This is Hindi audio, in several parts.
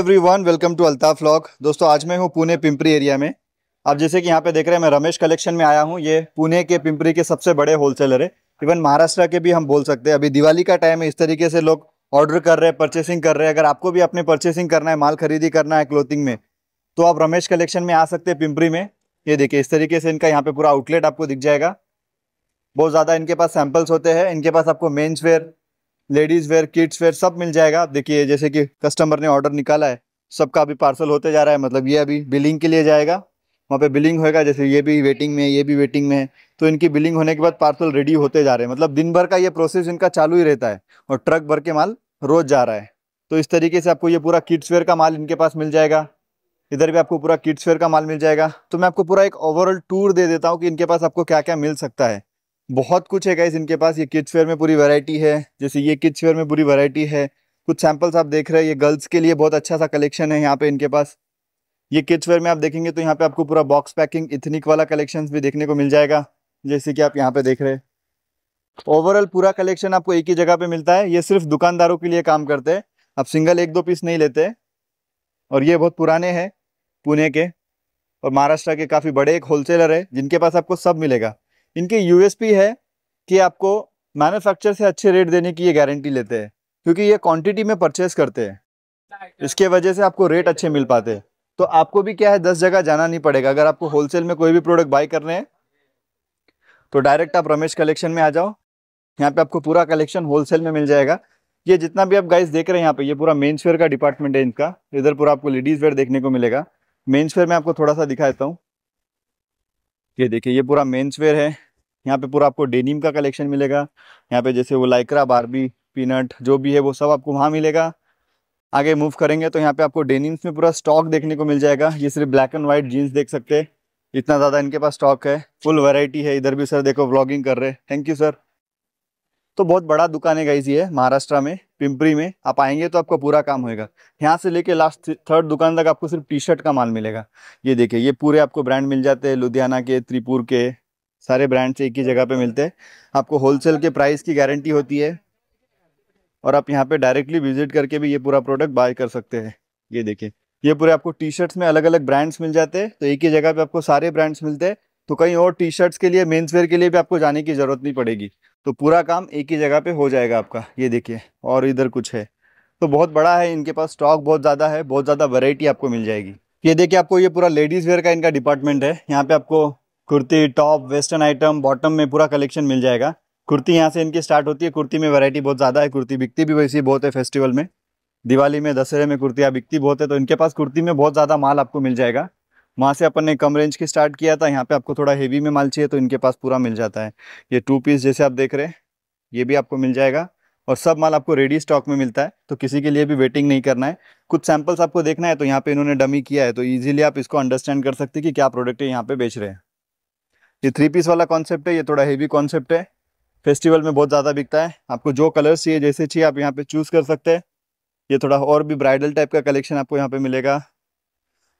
एवरीवन वेलकम टू अल्ताफ लॉक दोस्तों आज मैं हूँ पुणे पिंपरी एरिया में आप जैसे कि यहाँ पे देख रहे हैं मैं रमेश कलेक्शन में आया हूँ ये पुणे के पिंपरी के सबसे बड़े होलसेलर है इवन महाराष्ट्र के भी हम बोल सकते हैं अभी दिवाली का टाइम है इस तरीके से लोग ऑर्डर कर रहे हैं परचेसिंग कर रहे हैं अगर आपको भी अपने परचेसिंग करना है माल खरीदी करना है क्लोथिंग में तो आप रमेश कलेक्शन में आ सकते हैं पिंपरी में ये देखिए इस तरीके से इनका यहाँ पे पूरा आउटलेट आपको दिख जाएगा बहुत ज़्यादा इनके पास सैम्पल्स होते हैं इनके पास आपको men's wear ladies wear kids wear सब मिल जाएगा आप देखिए जैसे कि कस्टमर ने ऑर्डर निकाला है सबका अभी पार्सल होते जा रहा है मतलब ये अभी बिलिंग के लिए जाएगा वहाँ पे बिलिंग होएगा जैसे ये भी वेटिंग में है ये भी वेटिंग में है तो इनकी बिलिंग होने के बाद पार्सल रेडी होते जा रहे हैं मतलब दिन भर का ये प्रोसेस इनका चालू ही रहता है और ट्रक भर के माल रोज जा रहा है तो इस तरीके से आपको ये पूरा किड्स वेयर का माल इनके पास मिल जाएगा इधर भी आपको पूरा किड्स वेयर का माल मिल जाएगा तो मैं आपको पूरा एक ओवरऑल टूर दे देता हूँ कि इनके पास आपको क्या क्या मिल सकता है बहुत कुछ है गाइज इनके पास ये किड्स वेयर में पूरी वैरायटी है जैसे ये किड्स वेयर में पूरी वैरायटी है कुछ सैम्पल्स आप देख रहे हैं ये गर्ल्स के लिए बहुत अच्छा सा कलेक्शन है यहाँ पे इनके पास ये किड्स वेयर में आप देखेंगे तो यहाँ पे आपको पूरा बॉक्स पैकिंग इथनिक वाला कलेक्शन भी देखने को मिल जाएगा जैसे कि आप यहाँ पे देख रहे हैं ओवरऑल पूरा कलेक्शन आपको एक ही जगह पे मिलता है ये सिर्फ दुकानदारों के लिए काम करते हैं आप सिंगल एक दो पीस नहीं लेते और ये बहुत पुराने हैं पुणे के और महाराष्ट्र के काफ़ी बड़े एक होलसेलर है जिनके पास आपको सब मिलेगा इनके यूएसपी है कि आपको मैन्युफैक्चर से अच्छे रेट देने की ये गारंटी लेते हैं क्योंकि ये क्वांटिटी में परचेस करते हैं इसके वजह से आपको रेट अच्छे मिल पाते हैं तो आपको भी क्या है दस जगह जाना नहीं पड़ेगा अगर आपको होलसेल में कोई भी प्रोडक्ट बाई करने हैं तो डायरेक्ट आप रमेश कलेक्शन में आ जाओ यहाँ पे आपको पूरा कलेक्शन होलसेल में मिल जाएगा ये जितना भी आप गाइस देख रहे हैं यहाँ पे ये पूरा मेन्स वेयर का डिपार्टमेंट है इनका इधर पूरा आपको लेडीज वेयर देखने को मिलेगा मेन्स वेयर में आपको थोड़ा सा दिखा देता हूँ ये देखिए ये पूरा मेन्स वेयर है यहाँ पे पूरा आपको डेनिम का कलेक्शन मिलेगा यहाँ पे जैसे वो लाइक्रा बारबी पीनट जो भी है वो सब आपको वहाँ मिलेगा आगे मूव करेंगे तो यहाँ पे आपको डेनिम्स में पूरा स्टॉक देखने को मिल जाएगा ये सिर्फ ब्लैक एंड व्हाइट जीन्स देख सकते हैं इतना ज़्यादा इनके पास स्टॉक है फुल वैरायटी है इधर भी सर देखो ब्लॉगिंग कर रहे हैं थैंक यू सर तो बहुत बड़ा दुकान है गाइज ये महाराष्ट्र में पिंपरी में आप आएंगे तो आपका पूरा काम होएगा यहाँ से लेके लास्ट थर्ड दुकान तक आपको सिर्फ टी शर्ट का माल मिलेगा ये देखिए ये पूरे आपको ब्रांड मिल जाते हैं लुधियाना के त्रिपुर के सारे ब्रांड से एक ही जगह पे मिलते हैं आपको होलसेल के प्राइस की गारंटी होती है और आप यहाँ पे डायरेक्टली विजिट करके भी ये पूरा प्रोडक्ट बाय कर सकते हैं ये देखिए ये पूरे आपको टी शर्ट्स में अलग अलग ब्रांड्स मिल जाते हैं तो एक ही जगह पे आपको सारे ब्रांड्स मिलते हैं तो कहीं और टी शर्ट्स के लिए मेन्स वेयर के लिए भी आपको जाने की जरूरत नहीं पड़ेगी तो पूरा काम एक ही जगह पे हो जाएगा आपका ये देखिए और इधर कुछ है तो बहुत बड़ा है इनके पास स्टॉक बहुत ज़्यादा है बहुत ज़्यादा वैरायटी आपको मिल जाएगी ये देखिए आपको ये पूरा लेडीज़ वेयर का इनका डिपार्टमेंट है यहाँ पे आपको kurti top western item bottom में पूरा कलेक्शन मिल जाएगा कुर्ती यहाँ से इनकी स्टार्ट होती है कुर्ती में वैरायटी बहुत ज़्यादा है कुर्ती बिकती भी वैसी बहुत है फेस्टिवल में दिवाली में दशहरे में कुर्तियाँ बिकती बहुत है तो इनके पास कुर्ती में बहुत ज़्यादा माल आपको मिल जाएगा वहाँ से अपन ने कम रेंज की स्टार्ट किया था यहाँ पे आपको थोड़ा हेवी में माल चाहिए तो इनके पास पूरा मिल जाता है ये टू पीस जैसे आप देख रहे हैं ये भी आपको मिल जाएगा और सब माल आपको रेडी स्टॉक में मिलता है तो किसी के लिए भी वेटिंग नहीं करना है कुछ सैंपल्स आपको देखना है तो यहाँ पे इन्होंने डमी किया है तो ईजिली आप इसको अंडरस्टैंड कर सकते हैं कि क्या प्रोडक्ट है यहाँ पे बेच रहे हैं ये थ्री पीस वाला कॉन्सेप्ट है ये थोड़ा हेवी कॉन्सेप्ट है फेस्टिवल में बहुत ज़्यादा बिकता है आपको जो कलर्स चाहिए जैसे चाहिए आप यहाँ पर चूज़ कर सकते हैं ये थोड़ा और भी ब्राइडल टाइप का कलेक्शन आपको यहाँ पर मिलेगा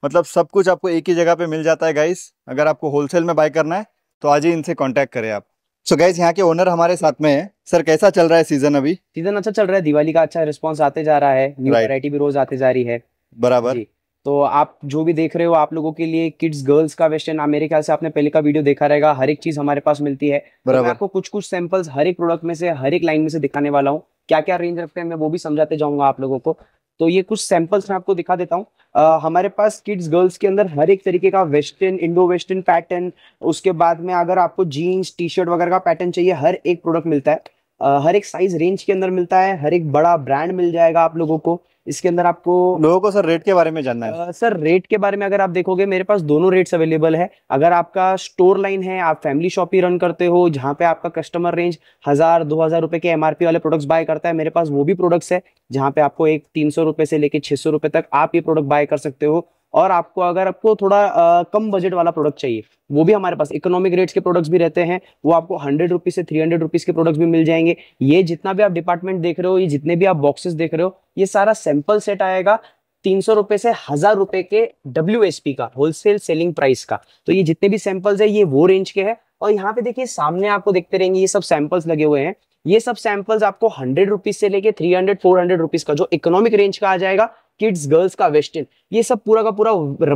मतलब सब कुछ आपको एक ही जगह पे मिल जाता है गाइस अगर आपको होलसेल में बाय करना है तो आज ही इनसे कांटेक्ट करें आप सो गाइस यहाँ के ओनर हमारे साथ में है सर कैसा चल रहा है सीजन अभी सीजन अच्छा चल रहा है दिवाली का अच्छा रिस्पॉन्स आते जा रहा है न्यू वैरायटी भी रोज आते जा रही है बराबर तो आप जो भी देख रहे हो आप लोगों के लिए किड्स गर्ल्स का वेस्टर्न मेरे ख्याल से आपने पहले का वीडियो देखा रहेगा हर एक चीज हमारे पास मिलती है तो मैं आपको कुछ कुछ सैंपल्स हर एक प्रोडक्ट में से हर एक लाइन में से दिखाने वाला हूँ क्या क्या रेंज रखते हैं मैं वो भी समझाते जाऊंगा आप लोगों को तो ये कुछ सैंपल्स मैं आपको दिखा देता हूँ हमारे पास किड्स गर्ल्स के अंदर हर एक तरीके का वेस्टर्न इंडो वेस्टर्न पैटर्न उसके बाद में अगर आपको जीन्स टी शर्ट वगैरह का पैटर्न चाहिए हर एक प्रोडक्ट मिलता है आ, हर एक साइज रेंज के अंदर मिलता है हर एक बड़ा ब्रांड मिल जाएगा आप लोगों को इसके अंदर आपको लोगों को सर रेट के बारे में जानना है सर रेट के बारे में अगर आप देखोगे मेरे पास दोनों रेट्स अवेलेबल है अगर आपका स्टोर लाइन है आप फैमिली शॉप ही रन करते हो जहाँ पे आपका कस्टमर रेंज हजार दो हजार रुपए के एमआरपी वाले प्रोडक्ट्स बाय करता है मेरे पास वो भी प्रोडक्ट्स है जहाँ पे आपको एक तीन सौ रुपए से लेकर छह सौ रुपए तक आप ये प्रोडक्ट बाय कर सकते हो और आपको अगर आपको थोड़ा आ, कम बजट वाला प्रोडक्ट चाहिए वो भी हमारे पास इकोनॉमिक रेट्स के प्रोडक्ट्स भी रहते हैं वो आपको हंड्रेड रुपीज से थ्री हंड्रेड रुपीज के प्रोडक्ट्स भी मिल जाएंगे ये जितना भी आप डिपार्टमेंट देख रहे हो ये जितने भी आप बॉक्सेस देख रहे हो ये सारा सैंपल सेट आएगा तीन सौ रुपए से हजार रुपए के डब्ल्यू का होलसेल सेलिंग प्राइस का तो ये जितने भी सैंपल्स है ये वो रेंज के है और यहाँ पे देखिए सामने आपको देखते रहेंगे ये सब सैंपल्स लगे हुए हैं ये सब सैंपल्स आपको हंड्रेड रुपीज से लेके three hundred four hundred rupees का जो इकोनॉमिक रेंज का आ जाएगा किड्स गर्ल्स का वेस्टर्न ये सब पूरा का पूरा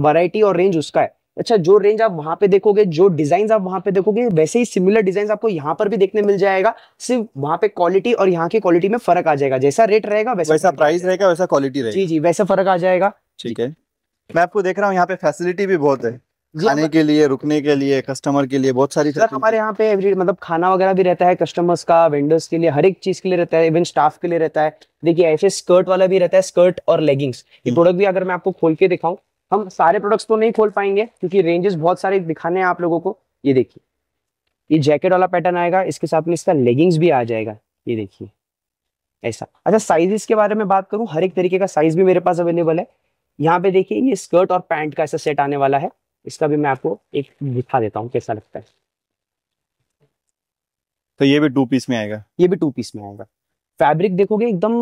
वराइटी और रेंज उसका है अच्छा जो रेंज आप वहां पे देखोगे जो डिजाइन आप वहां पे देखोगे वैसे ही सिमिलर डिजाइन आपको यहाँ पर भी देखने मिल जाएगा सिर्फ वहां पे क्वालिटी और यहाँ की क्वालिटी में फर्क आ जाएगा जैसा रेट रहेगा वैसा, वैसा प्राइस रहेगा वैसा क्वालिटी रहेगा जी जी वैसा फर्क आ जाएगा ठीक है मैं आपको देख रहा हूँ यहाँ पे फैसिलिटी भी बहुत है मतलब खाने के लिए रुकने के लिए कस्टमर के लिए बहुत सारी सर हमारे यहाँ पे एवरी मतलब खाना वगैरह भी रहता है कस्टमर्स का वेंडर्स के लिए हर एक चीज के लिए रहता है इवन स्टाफ के लिए रहता है देखिए ऐसे स्कर्ट वाला भी रहता है स्कर्ट और लेगिंग्स ये प्रोडक्ट हम्म। भी अगर मैं आपको खोल के दिखाऊं हम सारे प्रोडक्ट्स तो नहीं खोल पाएंगे क्योंकि रेंजेस बहुत सारे दिखाने हैं आप लोगों को ये देखिए ये जैकेट वाला पैटर्न आएगा इसके साथ में इसका लेगिंग्स भी आ जाएगा ये देखिए ऐसा अच्छा साइजेस के बारे में बात करूं हर एक तरीके का साइज भी मेरे पास अवेलेबल है यहाँ पे देखिए ये स्कर्ट और पैंट का ऐसा सेट आने वाला है इसका भी मैं आपको एक दिखा देता हूँ कैसा लगता है तो ये भी टू पीस में आएगा ये भी टू पीस में आएगा फैब्रिक देखोगे एकदम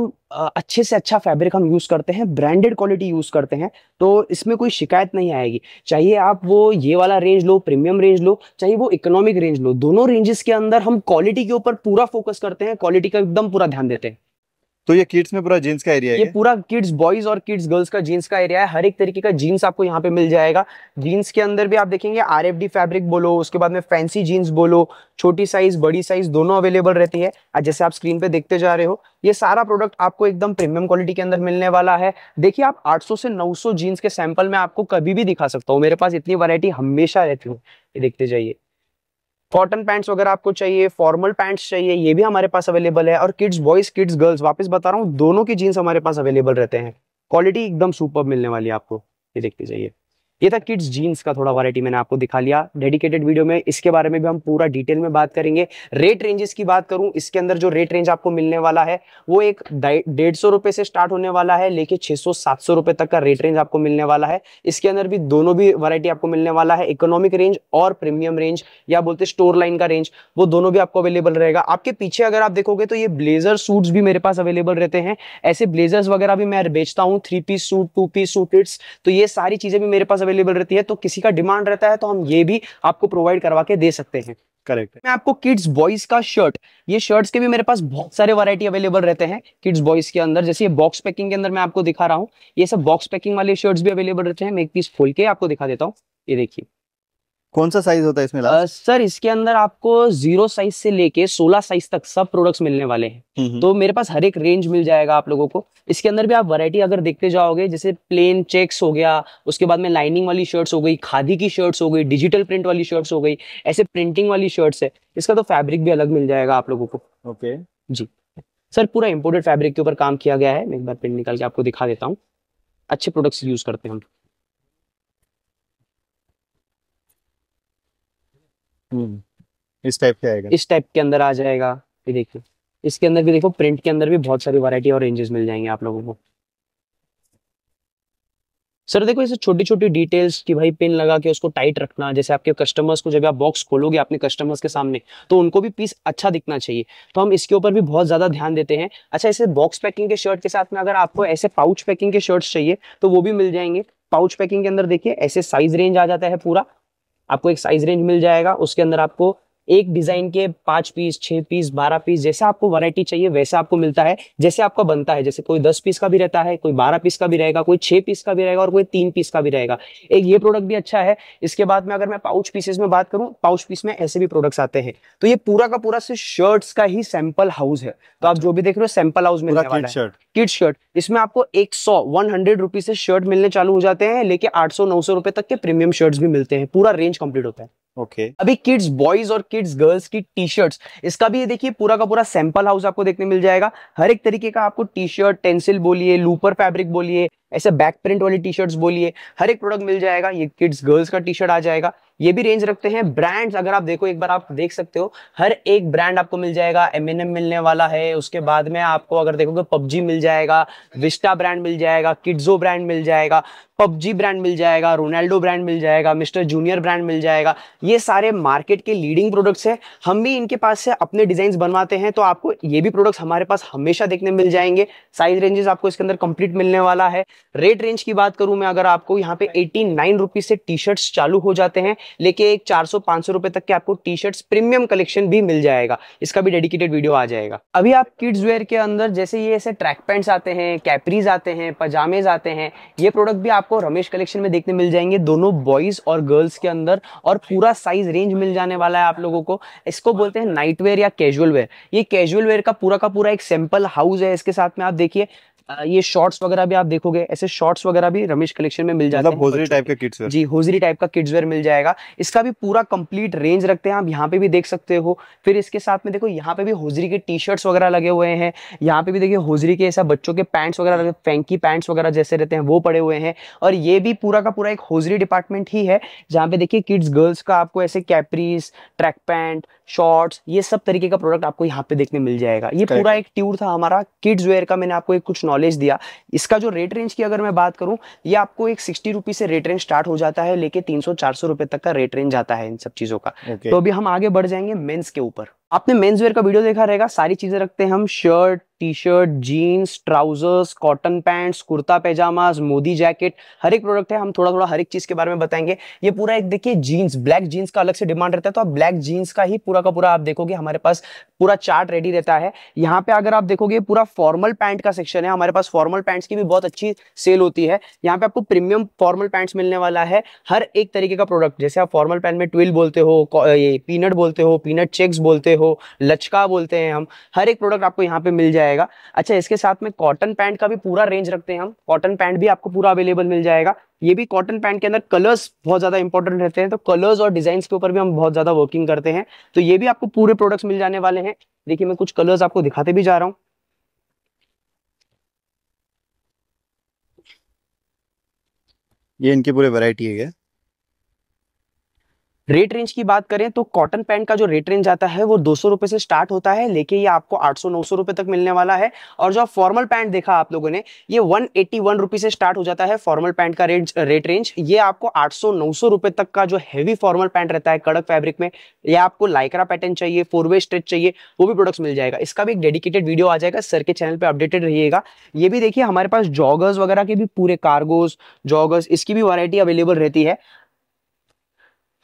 अच्छे से अच्छा फैब्रिक हम यूज़ करते हैं ब्रांडेड क्वालिटी यूज़ करते हैं तो इसमें कोई शिकायत नहीं आएगी चाहिए आप वो ये वाला रेंज लो प्रीमियम रेंज लो चाहिए वो इकोनॉमिक रेंज लो दोनों रेंजेस के अंदर हम क्वालिटी के ऊपर पूरा फोकस करते हैं क्वालिटी का एकदम पूरा ध्यान देते हैं तो ये किड्स में पूरा जीन्स का एरिया है ये पूरा किड्स बॉयज और किड्स गर्ल्स का जींस का एरिया है हर एक तरीके का जींस आपको यहाँ पे मिल जाएगा जीन्स के अंदर भी आप देखेंगे आर फैब्रिक बोलो उसके बाद में फैंसी जीन्स बोलो छोटी साइज बड़ी साइज दोनों अवेलेबल रहती है जैसे आप स्क्रीन पे देखते जा रहे हो ये सारा प्रोडक्ट आपको एकदम प्रीमियम क्वालिटी के अंदर मिलने वाला है देखिए आप 800 से 900 जीन्स के सैंपल में आपको कभी भी दिखा सकता हूँ मेरे पास इतनी वैरायटी हमेशा रहती है ये देखते जाइए कॉटन पैंट्स वगैरह आपको चाहिए फॉर्मल पैंट्स चाहिए ये भी हमारे पास अवेलेबल है और किड्स बॉयज किड्स गर्ल्स वापस बता रहा हूँ दोनों की जीन्स हमारे पास अवेलेबल रहते हैं क्वालिटी एकदम सुपर मिलने वाली है आपको ये देखते जाइए ये था किड्स जीन्स का थोड़ा वैरायटी मैंने आपको दिखा लिया डेडिकेटेड वीडियो में इसके बारे में भी हम पूरा डिटेल में बात करेंगे रेट रेंजेस की बात करूं इसके अंदर जो रेट रेंज आपको मिलने वाला है वो एक डेढ़ सौ रुपए से स्टार्ट होने वाला है लेके छह सौ सात सौ रुपए तक का रेट रेंज आपको मिलने वाला है इसके अंदर भी दोनों भी वरायटी आपको मिलने वाला है इकोनॉमिक रेंज और प्रीमियम रेंज या बोलते स्टोर लाइन का रेंज वो दोनों भी आपको अवेलेबल रहेगा आपके पीछे अगर आप देखोगे तो ये ब्लेजर सूट भी मेरे पास अवेलेबल रहते हैं ऐसे ब्लेजर्स वगैरह भी मैं बेचता हूँ three piece suit two piece suit तो ये सारी चीजें भी मेरे पास अवेलेबल रहती है तो किसी का डिमांड रहता है तो हम ये भी आपको प्रोवाइड करवा के दे सकते हैं करेक्ट मैं आपको किड्स बॉयज का शर्ट ये शर्ट्स के भी मेरे पास बहुत सारे वैरायटी अवेलेबल रहते हैं किड्स बॉयज के अंदर जैसे ये बॉक्स पैकिंग के अंदर मैं आपको दिखा रहा हूँ ये सब बॉक्स पैकिंग वाले शर्ट्स भी अवेलेबल रहते हैं मैं एक पीस खोल के आपको दिखा देता हूँ ये देखिए कौन सा साइज होता है इसमें आ, सर इसके अंदर आपको जीरो साइज से लेके सोलह साइज तक सब प्रोडक्ट्स मिलने वाले हैं हम्म, हम्म। तो मेरे पास हर एक रेंज मिल जाएगा आप लोगों को इसके अंदर भी आप वैरायटी अगर देखते जाओगे जैसे प्लेन चेक्स हो गया उसके बाद में लाइनिंग वाली शर्ट्स हो गई खादी की शर्ट्स हो गई डिजिटल प्रिंट वाली शर्ट्स हो गई ऐसे प्रिंटिंग वाली शर्ट्स है इसका तो फैब्रिक भी अलग मिल जाएगा आप लोगों को ओके जी सर पूरा इम्पोर्टेड फैब्रिक के ऊपर काम किया गया है मैं एक बार प्रिंट निकाल के आपको दिखा देता हूँ अच्छे प्रोडक्ट्स यूज करते हैं हम हम्म। इस टाइप के आएगा इस टाइप के अंदर आ जाएगा ये देखिए इसके अंदर भी देखो प्रिंट के अंदर भी बहुत सारी वैरायटी और रेंजेस मिल जाएंगे आप लोगों को सर देखो ऐसे छोटी छोटी डिटेल्स की भाई पिन लगा के उसको टाइट रखना जैसे आपके कस्टमर्स को जब आप बॉक्स खोलोगे अपने कस्टमर्स के सामने तो उनको भी पीस अच्छा दिखना चाहिए तो हम इसके ऊपर भी बहुत ज्यादा ध्यान देते हैं अच्छा ऐसे बॉक्स पैकिंग के शर्ट के साथ में अगर आपको ऐसे पाउच पैकिंग के शर्ट चाहिए तो वो भी मिल जाएंगे पाउच पैकिंग के अंदर देखिए ऐसे साइज रेंज आ जाता है पूरा आपको एक साइज रेंज मिल जाएगा उसके अंदर आपको एक डिजाइन के पांच पीस छह पीस बारह पीस जैसा आपको वैरायटी चाहिए वैसा आपको मिलता है जैसे आपका बनता है जैसे कोई दस पीस का भी रहता है कोई बारह पीस का भी रहेगा कोई छह पीस का भी रहेगा और कोई तीन पीस का भी रहेगा एक ये प्रोडक्ट भी अच्छा है इसके बाद में अगर मैं पाउच पीसेस में बात करूं पाउच पीस में ऐसे भी प्रोडक्ट्स आते हैं तो ये पूरा का पूरा सिर्फ शर्ट्स का ही सैंपल हाउस है तो आप अच्छा। जो भी देख रहे हो सैंपल हाउस में किट है किड शर्ट इसमें आपको एक सौ वन हंड्रेड रुपीज से शर्ट मिलने चालू हो जाते हैं लेकिन आठ सौ नौ सौ रुपए तक के प्रीमियम शर्ट्स भी मिलते हैं पूरा रेंज कंप्लीट होता है ओके okay. अभी किड्स बॉयज और किड्स गर्ल्स की टी शर्ट इसका भी ये देखिए पूरा का पूरा सैंपल हाउस आपको देखने मिल जाएगा हर एक तरीके का आपको टी शर्ट टेंसिल बोलिए लूपर फैब्रिक बोलिए ऐसे बैक प्रिंट वाली टी शर्ट बोलिए हर एक प्रोडक्ट मिल जाएगा ये किड्स गर्ल्स का टी शर्ट आ जाएगा ये भी रेंज रखते हैं ब्रांड्स अगर आप देखो एक बार आप देख सकते हो हर एक ब्रांड आपको मिल जाएगा एम M&M मिलने वाला है उसके बाद में आपको अगर देखोगे पबजी मिल जाएगा विस्टा ब्रांड मिल जाएगा किड्जो ब्रांड मिल जाएगा पबजी ब्रांड मिल जाएगा रोनाल्डो ब्रांड मिल जाएगा मिस्टर जूनियर ब्रांड मिल जाएगा ये सारे मार्केट के लीडिंग प्रोडक्ट्स हैं हम भी इनके पास से अपने डिजाइन बनवाते हैं तो आपको ये भी प्रोडक्ट्स हमारे पास हमेशा देखने मिल जाएंगे साइज रेंजेस आपको इसके अंदर कंप्लीट मिलने वाला है रेट रेंज की बात करूं मैं अगर आपको यहाँ पे एटी नाइन से टी शर्ट्स चालू हो जाते हैं लेके एक चार सौ पांच सौ रुपए तक के आपको टी शर्ट प्रीमियम कलेक्शन भी मिल जाएगा इसका भी डेडिकेटेड वीडियो आ जाएगा अभी आप किड्स वेयर के अंदर जैसे ये ऐसे ट्रैक पैंट्स आते हैं कैपरीज आते हैं पजामेज आते हैं ये प्रोडक्ट भी आपको रमेश कलेक्शन में देखने मिल जाएंगे दोनों बॉयज और गर्ल्स के अंदर और पूरा साइज रेंज मिल जाने वाला है आप लोगों को इसको बोलते हैं नाइट वेयर या कैजुअल वेयर ये कैजुअल वेयर का पूरा का पूरा एक सैंपल हाउस है इसके साथ में आप देखिए ये शॉर्ट्स वगैरह भी आप देखोगे ऐसे शॉर्ट्स वगैरह भी रमेश कलेक्शन में मिल जाते मतलब हैं होजरी टाइप का किड्स जी होजरी टाइप का किड्स वेयर मिल जाएगा इसका भी पूरा कंप्लीट रेंज रखते हैं आप यहाँ पे भी देख सकते हो फिर इसके साथ में देखो यहाँ पे भी होजरी के टी शर्ट्स वगैरह लगे हुए हैं यहाँ पे भी देखिए होजरी के ऐसा बच्चों के पैंट्स वगैरह फैंकी पैंट्स वगैरह जैसे रहते हैं वो पड़े हुए हैं और ये भी पूरा का पूरा एक होजरी डिपार्टमेंट ही है जहाँ पे देखिए किड्स गर्ल्स का आपको ऐसे कैपरीज ट्रैक पैंट शॉर्ट्स ये सब तरीके का प्रोडक्ट आपको यहाँ पे देखने मिल जाएगा ये पूरा एक ट्यूर था हमारा किड्स वेयर का मैंने आपको एक कुछ नॉलेज दिया इसका जो रेट रेंज की अगर मैं बात करूँ ये आपको एक सिक्सटी रुपीज से रेट रेंज स्टार्ट हो जाता है लेके तीन सौ चार सौ रुपए तक का रेट रेंज आता है इन सब चीजों का तो अभी हम आगे बढ़ जाएंगे मेन्स के ऊपर आपने मेन्स वेयर का वीडियो देखा रहेगा सारी चीजें रखते हैं हम shirt T shirt jeans trousers cotton pants kurta pyjamas Modi jacket हर एक प्रोडक्ट है हम थोड़ा थोड़ा हर एक चीज के बारे में बताएंगे ये पूरा एक देखिए जीन्स ब्लैक जीन्स का अलग से डिमांड रहता है तो आप ब्लैक जीन्स का ही पूरा का पूरा आप देखोगे हमारे पास पूरा चार्ट रेडी रहता है यहाँ पे अगर आप देखोगे पूरा फॉर्मल पैंट का सेक्शन है हमारे पास फॉर्मल पैंट्स की भी बहुत अच्छी सेल होती है यहाँ पे आपको प्रीमियम फॉर्मल पैंट्स मिलने वाला है हर एक तरीके का प्रोडक्ट जैसे आप फॉर्मल पैंट में ट्विल बोलते हो ये पीनट बोलते हो पीनट चेक्स बोलते हो हो लचका बोलते हैं हम हर एक प्रोडक्ट आपको यहाँ पे मिल जाएगा अच्छा इसके साथ में कॉटन पैंट का भी पूरा रेंज रखते हैं हम कॉटन पैंट भी आपको पूरा अवेलेबल मिल जाएगा ये भी कॉटन पैंट के अंदर कलर्स बहुत ज्यादा इंपॉर्टेंट रहते हैं तो कलर्स और डिजाइन के ऊपर भी हम बहुत ज्यादा वर्किंग करते हैं तो ये भी आपको पूरे प्रोडक्ट्स मिल जाने वाले हैं देखिए मैं कुछ कलर्स आपको दिखाते भी जा रहा हूँ ये इनकी पूरी वैरायटी है क्या रेट रेंज की बात करें तो कॉटन पैंट का जो रेट रेंज आता है वो दो सौ से स्टार्ट होता है लेकिन ये आपको 800-900 रुपए तक मिलने वाला है और जो फॉर्मल पैंट देखा आप लोगों ने ये वन एट्टी से स्टार्ट हो जाता है फॉर्मल पैंट का रेट रेट रेंज ये आपको 800-900 रुपए तक का जो हैवी फॉर्मल पैंट रहता है कड़क फैब्रिक में या आपको लाइकरा पैटर्न चाहिए फोर वे स्ट्रेच चाहिए वो भी प्रोडक्ट्स मिल जाएगा इसका भी एक डेडिकेटेड वीडियो आ जाएगा सर के चैनल पर अपडेटेड रहिएगा ये भी देखिए हमारे पास जॉगर्स वगैरह के भी पूरे कार्गोज जॉगर्स इसकी भी वरायटी अवेलेबल रहती है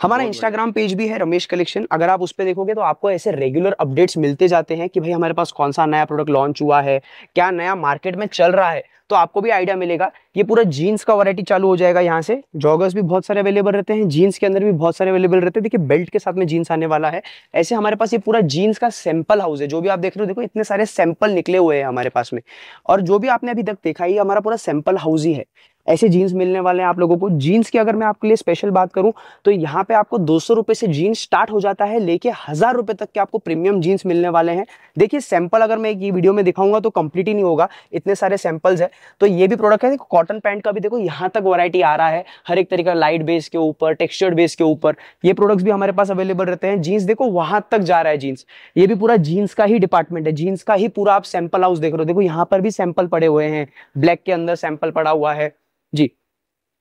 हमारा इंस्टाग्राम पेज भी है रमेश कलेक्शन अगर आप उस पर देखोगे तो आपको ऐसे रेगुलर अपडेट्स मिलते जाते हैं कि भाई हमारे पास कौन सा नया प्रोडक्ट लॉन्च हुआ है क्या नया मार्केट में चल रहा है तो आपको भी आइडिया मिलेगा ये पूरा जीन्स का वरायटी चालू हो जाएगा यहाँ से जॉगर्स भी बहुत सारे अवेलेबल रहते हैं जीन्स के अंदर भी बहुत सारे अवेलेबल रहते हैं देखिए बेल्ट के साथ में जीन्स आने वाला है ऐसे हमारे पास ये पूरा जीन्स का सैंपल हाउस है जो भी आप देख रहे हो देखो इतने सारे सैंपल निकले हुए हैं हमारे पास में और जो भी आपने अभी तक देखा ये हमारा पूरा सैंपल हाउस ही है ऐसे जीन्स मिलने वाले हैं आप लोगों को जीन्स की अगर मैं आपके लिए स्पेशल बात करूं तो यहाँ पे आपको दो सौ से जीन्स स्टार्ट हो जाता है लेके हज़ार रुपए तक के आपको प्रीमियम जीन्स मिलने वाले हैं देखिए सैंपल अगर मैं एक ये वीडियो में दिखाऊंगा तो कंप्लीट ही नहीं होगा इतने सारे सैंपल्स है तो ये भी प्रोडक्ट है कॉटन पैंट का भी देखो यहाँ तक वैरायटी आ रहा है हर एक तरीका लाइट बेस के ऊपर टेक्सचर्ड बेस के ऊपर ये प्रोडक्ट्स भी हमारे पास अवेलेबल रहते हैं जीन्स देखो वहां तक जा रहा है जीन्स ये भी पूरा जीन्स का ही डिपार्टमेंट है जीन्स का ही पूरा आप सैंपल हाउस देख रहे हो देखो यहाँ पर भी सैंपल पड़े हुए हैं ब्लैक के अंदर सैंपल पड़ा हुआ है जी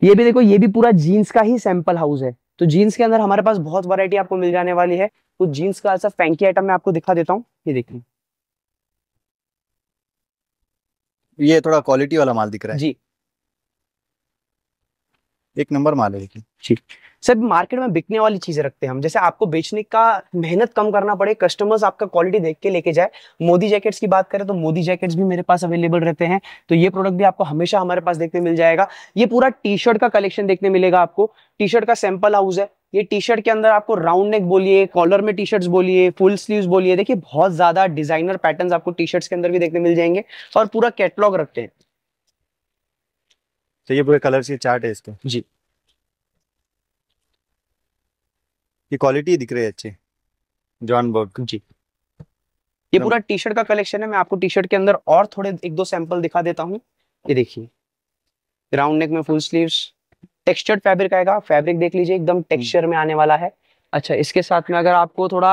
ये भी देखो ये भी पूरा जीन्स का ही सैंपल हाउस है तो जीन्स के अंदर हमारे पास बहुत वरायटी आपको मिल जाने वाली है तो जीन्स का ऐसा फैंकी आइटम मैं आपको दिखा देता हूँ ये देखिए ये थोड़ा क्वालिटी वाला माल दिख रहा है जी एक नंबर माल है ठीक तो। सर मार्केट में बिकने वाली चीजें रखते हैं हम जैसे आपको बेचने का मेहनत कम करना पड़े कस्टमर्स आपका क्वालिटी देख के लेके जाए मोदी जैकेट्स की बात करें तो मोदी जैकेट्स भी मेरे पास अवेलेबल रहते हैं तो ये प्रोडक्ट भी आपको हमेशा हमारे पास देखने मिल जाएगा ये पूरा टी शर्ट का कलेक्शन देखने मिलेगा आपको टी शर्ट का सैंपल हाउस है ये टी शर्ट के अंदर आपको राउंड नेक बोलिए कॉलर में टी शर्ट्स बोलिए फुल स्लीव्स बोलिए देखिए बहुत ज्यादा डिजाइनर पैटर्न्स आपको टी शर्ट्स के अंदर भी देखने मिल जाएंगे और पूरा कैटलॉग रखते हैं तो ये पूरे कलर की चार्ट है इसके जी ये क्वालिटी दिख रही है अच्छे जॉन बर्ग जी ये पूरा टी शर्ट का कलेक्शन है मैं आपको टी शर्ट के अंदर और थोड़े एक दो सैंपल दिखा देता हूँ ये देखिए राउंड नेक में फुल स्लीव्स टेक्सचर्ड फैब्रिक आएगा फैब्रिक देख लीजिए एकदम हम्म। टेक्सचर में आने वाला है अच्छा इसके साथ में अगर आपको थोड़ा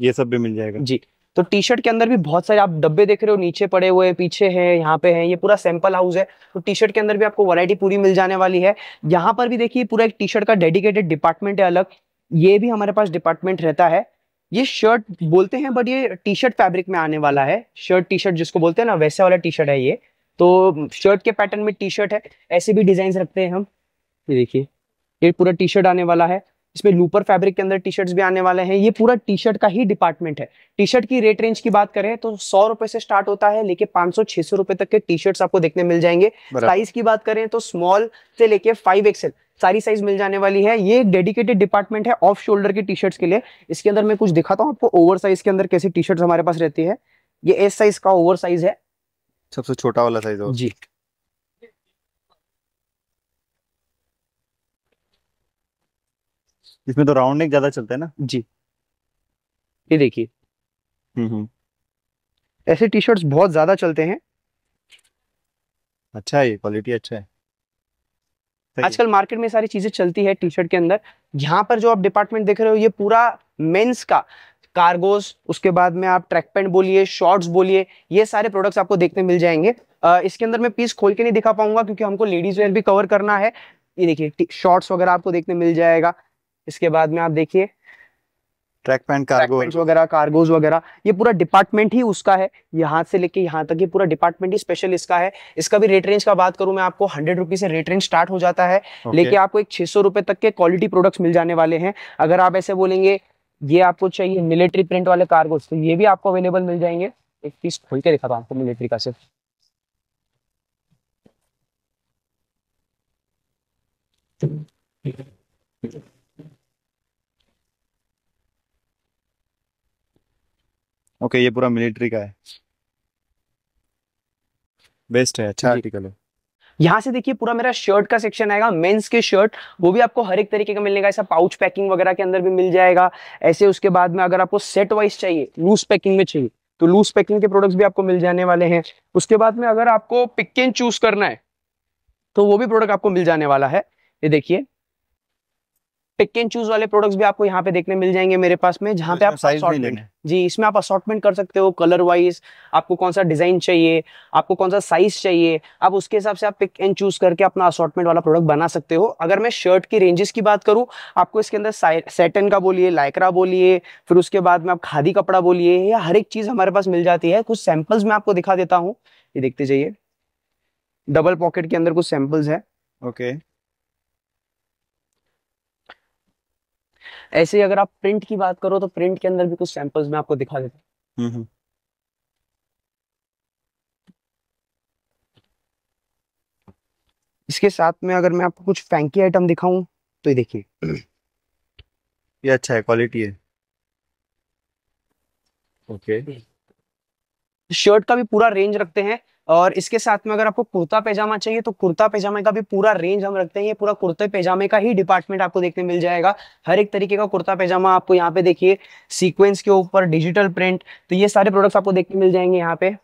ये सब भी मिल जाएगा जी तो टी शर्ट के अंदर भी बहुत सारे आप डब्बे देख रहे हो नीचे पड़े हुए पीछे हैं यहाँ पे हैं ये पूरा सैंपल हाउस है तो टी शर्ट के अंदर भी आपको वैरायटी पूरी मिल जाने वाली है यहाँ पर भी देखिए पूरा एक टी शर्ट का डेडिकेटेड डिपार्टमेंट है अलग ये भी हमारे पास डिपार्टमेंट रहता है ये शर्ट बोलते हैं बट ये टी शर्ट फैब्रिक में आने वाला है शर्ट टी शर्ट जिसको बोलते हैं ना वैसे वाला टी शर्ट है ये तो शर्ट के पैटर्न में टी शर्ट है ऐसे भी डिजाइन रखते हैं हम ये देखिए ये पूरा टी शर्ट आने वाला है इसमें लूपर फैब्रिक के अंदर टी शर्ट भी आने वाले हैं ये पूरा टी शर्ट का ही डिपार्टमेंट है टी शर्ट की रेट रेंज की बात करें तो सौ रुपए से स्टार्ट होता है लेके पांच सौ छह सौ रुपए तक के टी शर्ट आपको देखने मिल जाएंगे साइज की बात करें तो स्मॉल से लेके फाइव एक्सएल सारी साइज मिल जाने वाली है ये डेडिकेटेड डिपार्टमेंट है ऑफ शोल्डर के टी शर्ट के लिए इसके अंदर मैं कुछ दिखाता हूँ आपको ओवर साइज के अंदर कैसे टी शर्ट हमारे पास रहती है ये एस साइज का ओवर साइज है सबसे छोटा वाला साइज होगा जी इसमें तो राउंड नेक ज्यादा चलता है ना जी ये देखिए हम्म, हम्म। ऐसे टी शर्ट बहुत ज्यादा चलते हैं अच्छा है क्वालिटी अच्छा है आजकल मार्केट में सारी चीजें चलती है टी शर्ट के अंदर यहाँ पर जो आप डिपार्टमेंट देख रहे हो ये पूरा मेंस का कार्गोस उसके बाद में आप ट्रैक पैंट बोलिए शॉर्ट्स बोलिए ये सारे प्रोडक्ट्स आपको देखने मिल जाएंगे आ, इसके अंदर मैं पीस खोल के नहीं दिखा पाऊंगा क्योंकि हमको लेडीज वेयर भी कवर करना है ये देखिए शॉर्ट्स वगैरह आपको देखने मिल जाएगा इसके बाद में आप देखिए ट्रैक पैंट कार्गो वगैरह कार्गोज वगैरह ये पूरा डिपार्टमेंट ही उसका है यहाँ से लेके यहाँ तक ये पूरा डिपार्टमेंट ही स्पेशल इसका है इसका भी रेट रेंज का बात करूं मैं आपको हंड्रेड रुपीज से रेट रेंज स्टार्ट हो जाता है okay. लेके आपको एक छह सौ रुपए तक के क्वालिटी प्रोडक्ट्स मिल जाने वाले हैं अगर आप ऐसे बोलेंगे ये आपको चाहिए मिलिट्री प्रिंट वाले कार्गो तो ये भी आपको अवेलेबल मिल जाएंगे एक पीस खोल के दिखाता हूँ आपको मिलिट्री का सिर्फ ओके okay, ये पूरा मिलिट्री का है बेस्ट है अच्छा आर्टिकल है यहाँ से देखिए पूरा मेरा शर्ट का सेक्शन आएगा मेन्स के शर्ट वो भी आपको हर एक तरीके का मिलेगा ऐसा पाउच पैकिंग वगैरह के अंदर भी मिल जाएगा ऐसे उसके बाद में अगर आपको सेट वाइज चाहिए लूज पैकिंग में चाहिए तो लूज पैकिंग के प्रोडक्ट्स भी आपको मिल जाने वाले हैं उसके बाद में अगर आपको पिक एंड चूज करना है तो वो भी प्रोडक्ट आपको मिल जाने वाला है ये देखिए पिक एंड चूज वाले प्रोडक्ट्स भी आपको यहाँ पे देखने मिल जाएंगे मेरे पास में जहाँ पे तो आप असॉर्टमेंट जी इसमें आप असॉर्टमेंट कर सकते हो कलर वाइज आपको कौन सा डिजाइन चाहिए आपको कौन सा साइज चाहिए आप उसके हिसाब से आप पिक एंड चूज करके अपना असॉर्टमेंट वाला प्रोडक्ट बना सकते हो अगर मैं शर्ट की रेंजेस की बात करूँ आपको इसके अंदर सेटन का बोलिए लाइकरा बोलिए फिर उसके बाद में आप खादी कपड़ा बोलिए या हर एक चीज हमारे पास मिल जाती है कुछ सैंपल्स मैं आपको दिखा देता हूँ ये देखते जाइए डबल पॉकेट के अंदर कुछ सैंपल्स है ओके okay. ऐसे ही अगर आप प्रिंट की बात करो तो प्रिंट के अंदर भी कुछ सैंपल्स में आपको दिखा देता हूँ हम्म, हम्म। इसके साथ में अगर मैं आपको कुछ फैंकी आइटम दिखाऊं तो ये देखिए ये अच्छा है क्वालिटी है ओके okay. शर्ट का भी पूरा रेंज रखते हैं और इसके साथ में अगर आपको कुर्ता पैजामा चाहिए तो कुर्ता पैजामे का भी पूरा रेंज हम रखते हैं ये पूरा कुर्ते पैजामे का ही डिपार्टमेंट आपको देखने मिल जाएगा हर एक तरीके का कुर्ता पैजामा आपको यहाँ पे देखिए सीक्वेंस के ऊपर डिजिटल प्रिंट तो ये सारे प्रोडक्ट्स आपको देखने मिल जाएंगे यहाँ पे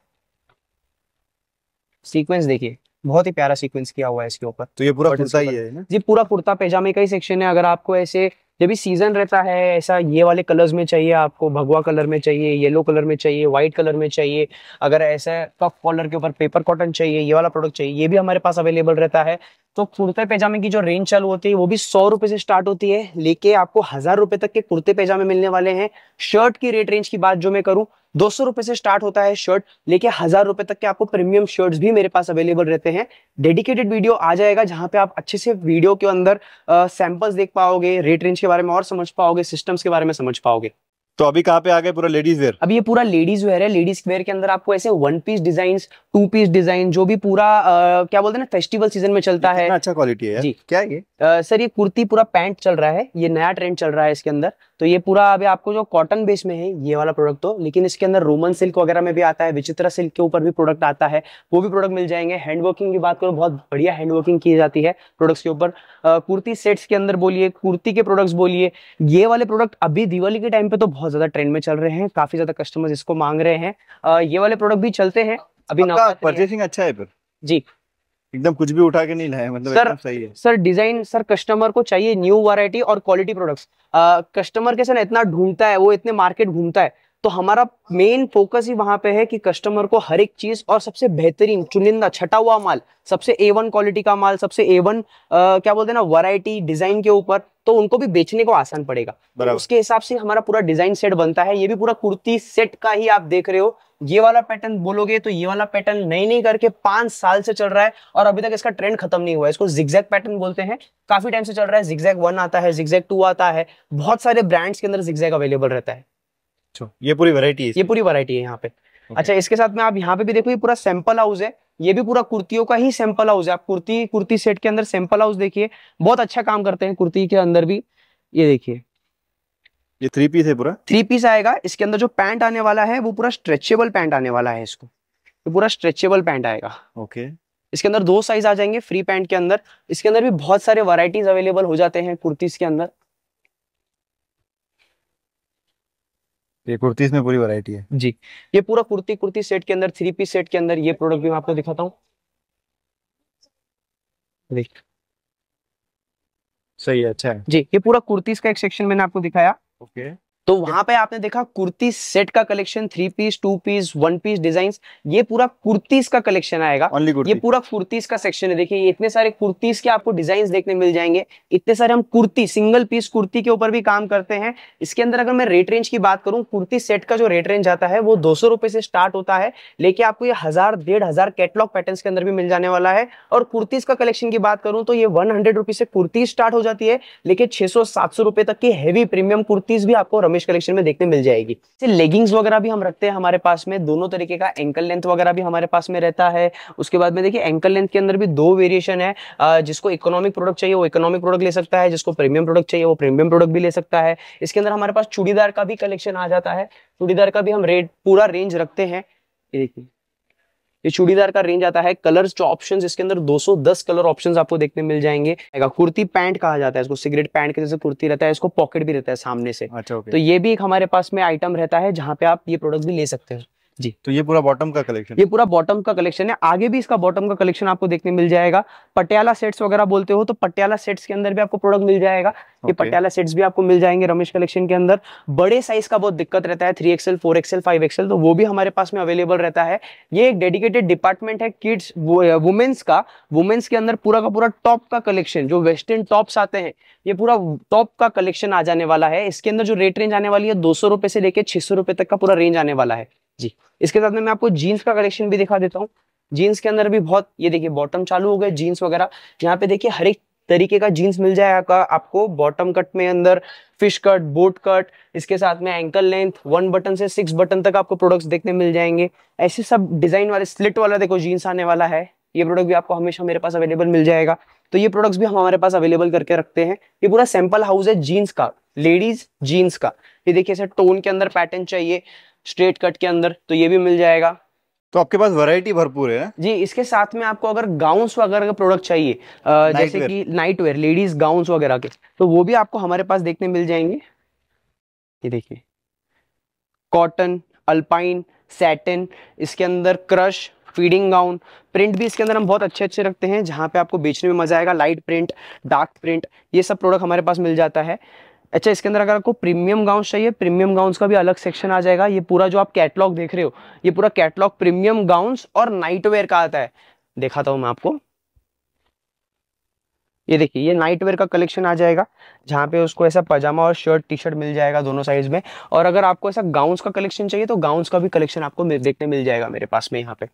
सीक्वेंस देखिए बहुत ही प्यारा सीक्वेंस किया हुआ है इसके ऊपर तो ये पूरा कुर्ता ही है ना जी पूरा कुर्ता पैजामे का ही सेक्शन है अगर आपको ऐसे जब भी सीजन रहता है ऐसा ये वाले कलर्स में चाहिए आपको भगवा कलर में चाहिए येलो कलर में चाहिए व्हाइट कलर में चाहिए अगर ऐसा कफ कॉलर के ऊपर पेपर कॉटन चाहिए ये वाला प्रोडक्ट चाहिए ये भी हमारे पास अवेलेबल रहता है तो कुर्ते पैजामे की जो रेंज चालू होती है वो भी सौ रुपए से स्टार्ट होती है लेके आपको हजार रुपए तक के कुर्ते पैजामे मिलने वाले हैं शर्ट की रेट रेंज की बात जो मैं करूँ दो सौ रुपए से स्टार्ट होता है शर्ट लेके हजार रुपए तक के आपको प्रीमियम शर्ट्स भी मेरे पास अवेलेबल रहते हैं डेडिकेटेड वीडियो आ जाएगा जहां पे आप अच्छे से वीडियो के अंदर सैंपल्स देख पाओगे रेट रेंज के बारे में और समझ पाओगे सिस्टम्स के बारे में समझ पाओगे तो अभी कहाँ पे आ गए पूरा लेडीज वेयर अभी ये पूरा लेडीज वेयर है लेडीज वेयर के अंदर आपको ऐसे one piece design two piece design जो भी पूरा आ, क्या बोलते हैं ना फेस्टिवल सीजन में चलता है अच्छा क्वालिटी है जी क्या ये आ, सर ये कुर्ती पूरा पैंट चल रहा है ये नया ट्रेंड चल रहा है इसके अंदर तो ये पूरा अभी आपको जो कॉटन बेस में है ये वाला प्रोडक्ट तो लेकिन इसके अंदर रोमन सिल्क वगैरह में भी आता है विचित्रा सिल्क के ऊपर भी प्रोडक्ट आता है वो भी प्रोडक्ट मिल जाएंगे हैंडवर्किंग की बात करो बहुत बढ़िया हैंडवर्किंग की जाती है प्रोडक्ट्स के ऊपर कुर्ती सेट्स के अंदर बोलिए कुर्ती के प्रोडक्ट्स बोलिए ये वाले प्रोडक्ट अभी दिवाली के टाइम पे तो बहुत ज्यादा ट्रेंड में चल रहे हैं काफी ज्यादा कस्टमर्स इसको मांग रहे हैं ये वाले प्रोडक्ट भी चलते हैं अभी परचेसिंग अच्छा है फिर जी एकदम कुछ भी उठा के नहीं लाए मतलब सर सही है सर डिजाइन सर कस्टमर को चाहिए न्यू वैरायटी और क्वालिटी प्रोडक्ट्स कस्टमर कैसे ना इतना ढूंढता है वो इतने मार्केट घूमता है तो हमारा मेन फोकस ही वहां पे है कि कस्टमर को हर एक चीज और सबसे बेहतरीन चुनिंदा छटा हुआ माल सबसे ए वन क्वालिटी का माल सबसे ए वन क्या बोलते हैं ना वैरायटी डिजाइन के ऊपर तो उनको भी बेचने को आसान पड़ेगा तो उसके हिसाब से हमारा पूरा डिजाइन सेट बनता है ये भी पूरा कुर्ती सेट का ही आप देख रहे हो ये वाला पैटर्न बोलोगे तो ये वाला पैटर्न नई नई करके पांच साल से चल रहा है और अभी तक इसका ट्रेंड खत्म नहीं हुआ है इसको जिक्जैक पैटर्न बोलते हैं काफी टाइम से चल रहा है जिक्जैक वन आता है जिक्जैक टू आता है बहुत सारे ब्रांड्स के अंदर जिक्जैक अवेलेबल रहता है अच्छा, ये पूरी वैरायटी है ये पूरी वैरायटी है यहाँ पे okay. अच्छा इसके साथ में आप यहाँ पे भी देखो ये पूरा सैंपल हाउस है ये भी पूरा कुर्तियों का ही सैंपल हाउस है आप कुर्ती कुर्ती सेट के अंदर सैंपल हाउस देखिए बहुत अच्छा काम करते हैं कुर्ती के अंदर भी ये देखिए ये थ्री पीस है पूरा थ्री पीस आएगा इसके अंदर जो पैंट आने वाला है वो पूरा स्ट्रेचेबल पैंट आने वाला है इसको ये पूरा स्ट्रेचेबल पैंट आएगा ओके इसके अंदर दो साइज आ जाएंगे फ्री पैंट के अंदर इसके अंदर भी बहुत सारे वराइटीज अवेलेबल हो जाते हैं कुर्तीस के अंदर ये कुर्तीस में पूरी वरायटी है जी ये पूरा कुर्ती कुर्ती सेट के अंदर थ्री पीस सेट के अंदर ये प्रोडक्ट भी मैं आपको दिखाता हूँ सही है अच्छा है जी ये पूरा कुर्तीस का एक सेक्शन मैंने आपको दिखाया Okay तो वहां पे आपने देखा कुर्ती सेट का collection three piece two piece one piece design ये पूरा कुर्तीस का कलेक्शन आएगा ये पूरा कुर्तीस का सेक्शन है देखिए इतने सारे कुर्तीस के आपको डिजाइन देखने मिल जाएंगे इतने सारे हम कुर्ती सिंगल पीस कुर्ती के ऊपर भी काम करते हैं इसके अंदर अगर मैं रेट रेंज की बात करूं कुर्ती सेट का जो रेट रेंज आता है वो दो सौ से स्टार्ट होता है लेकिन आपको ये हजार डेढ़ हजार कैटलॉग पैटर्न के अंदर भी मिल जाने वाला है और कुर्तीस का कलेक्शन की बात करूं तो ये वन हंड्रेड से कुर्ती स्टार्ट हो जाती है लेकिन छह सौ सात सौ तक की हैवी प्रीमियम कुर्तीस भी आपको रमेश कलेक्शन में देखने मिल जाएगी लेगिंग्स वगैरह भी हम रखते हैं हमारे पास में दोनों तरीके का एंकल लेंथ वगैरह भी हमारे पास में रहता है उसके बाद में देखिए एंकल लेंथ के अंदर भी दो वेरिएशन है जिसको इकोनॉमिक प्रोडक्ट चाहिए वो इकोनॉमिक प्रोडक्ट ले सकता है जिसको प्रीमियम प्रोडक्ट चाहिए वो प्रीमियम प्रोडक्ट भी ले सकता है इसके अंदर हमारे पास चूड़ीदार का भी कलेक्शन आ जाता है चूड़ीदार का भी हम रेट पूरा रेंज रखते हैं देखिए ये चूड़ीदार का रेंज आता है कलर्स जो ऑप्शंस इसके अंदर 210 कलर ऑप्शंस आपको देखने मिल जाएंगे कुर्ती पैंट कहा जाता है इसको सिगरेट पैंट के जैसे कुर्ती रहता है इसको पॉकेट भी रहता है सामने से अच्छा, तो ये भी एक हमारे पास में आइटम रहता है जहाँ पे आप ये प्रोडक्ट भी ले सकते हैं जी तो ये पूरा बॉटम का कलेक्शन ये पूरा बॉटम का कलेक्शन है आगे भी इसका बॉटम का कलेक्शन आपको देखने मिल जाएगा पटियाला सेट्स वगैरह बोलते हो तो पटियाला सेट्स के अंदर भी आपको प्रोडक्ट मिल जाएगा ये पटियाला सेट्स भी आपको मिल जाएंगे रमेश कलेक्शन के अंदर बड़े साइज का बहुत दिक्कत रहता है three XL four XL five XL तो वो भी हमारे पास में अवेलेबल रहता है ये एक डेडिकेटेड डिपार्टमेंट है किड्स वुमेन्स uh, का वुमेन्स के अंदर पूरा का पूरा टॉप का कलेक्शन जो वेस्टर्न टॉप्स आते हैं ये पूरा टॉप का कलेक्शन आ जाने वाला है इसके अंदर जो रेट रेंज आने वाली है दो सौ रुपए से लेकर छह सौ रुपए तक का पूरा रेंज आने वाला है जी इसके साथ में मैं आपको जीन्स का कलेक्शन भी दिखा देता हूँ जीन्स के अंदर भी बहुत ये देखिए बॉटम चालू हो गए जीन्स वगैरह यहाँ पे देखिए हर एक तरीके का जीन्स मिल जाएगा आपको बॉटम कट में अंदर फिश कट बोट कट इसके साथ में एंकल लेंथ वन बटन से सिक्स बटन तक आपको प्रोडक्ट्स देखने मिल जाएंगे ऐसे सब डिजाइन वाले स्लिट वाला देखो जीन्स आने वाला है ये प्रोडक्ट भी आपको हमेशा मेरे पास अवेलेबल मिल जाएगा तो ये प्रोडक्ट्स भी हम हमारे पास अवेलेबल करके रखते हैं ये पूरा सैंपल हाउस है जीन्स का लेडीज जीन्स का ये देखिए सर टोन के अंदर पैटर्न चाहिए स्ट्रेट कट के अंदर तो ये भी मिल जाएगा तो आपके पास वैरायटी भरपूर है जी इसके साथ में आपको अगर गाउन्स वगैरह का प्रोडक्ट चाहिए आ, जैसे कि नाइट वेयर लेडीज गाउन्स वगैरह के तो वो भी आपको हमारे पास देखने मिल जाएंगे ये देखिए कॉटन अल्पाइन सैटन इसके अंदर क्रश फीडिंग गाउन प्रिंट भी इसके अंदर हम बहुत अच्छे अच्छे रखते हैं जहाँ पे आपको बेचने में मजा आएगा लाइट प्रिंट डार्क प्रिंट ये सब प्रोडक्ट हमारे पास मिल जाता है अच्छा इसके अंदर अगर आपको प्रीमियम गाउन चाहिए प्रीमियम गाउन का भी अलग सेक्शन आ जाएगा ये पूरा जो आप कैटलॉग देख रहे हो ये पूरा कैटलॉग प्रीमियम गाउन और नाइटवेयर का आता है दिखाता हूं मैं आपको ये देखिए ये नाइटवेयर का कलेक्शन आ जाएगा जहां पे उसको ऐसा पजामा और शर्ट टी शर्ट मिल जाएगा दोनों साइज में और अगर आपको ऐसा गाउन का कलेक्शन चाहिए तो गाउन्स का भी कलेक्शन आपको देखने मिल जाएगा मेरे पास में यहाँ पे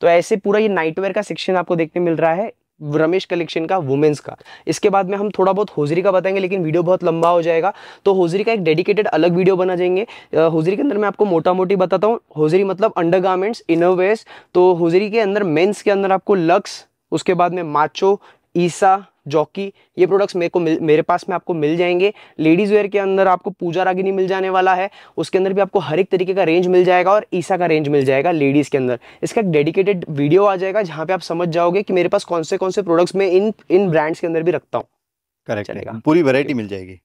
तो ऐसे पूरा ये नाइटवेयर का सेक्शन आपको देखने मिल रहा है रमेश कलेक्शन का वुमेंस का इसके बाद में हम थोड़ा बहुत होजरी का बताएंगे लेकिन वीडियो बहुत लंबा हो जाएगा तो होजरी का एक डेडिकेटेड अलग वीडियो बना जाएंगे होजरी के अंदर मैं आपको मोटा मोटी बताता हूँ होजरी मतलब अंडर गार्मेंट्स इनर तो होजरी के अंदर मेन्स के अंदर आपको लक्स उसके बाद में माचो ईसा जॉकी ये प्रोडक्ट्स मेरे को मिल मेरे पास में आपको मिल जाएंगे लेडीज़ वेयर के अंदर आपको पूजा रागिनी मिल जाने वाला है उसके अंदर भी आपको हर एक तरीके का रेंज मिल जाएगा और ईसा का रेंज मिल जाएगा लेडीज़ के अंदर इसका एक डेडिकेटेड वीडियो आ जाएगा जहाँ पे आप समझ जाओगे कि मेरे पास कौन से कौन से प्रोडक्ट्स मैं इन इन ब्रांड्स के अंदर भी रखता हूँ करेक्ट चलेगा पूरी वैरायटी मिल जाएगी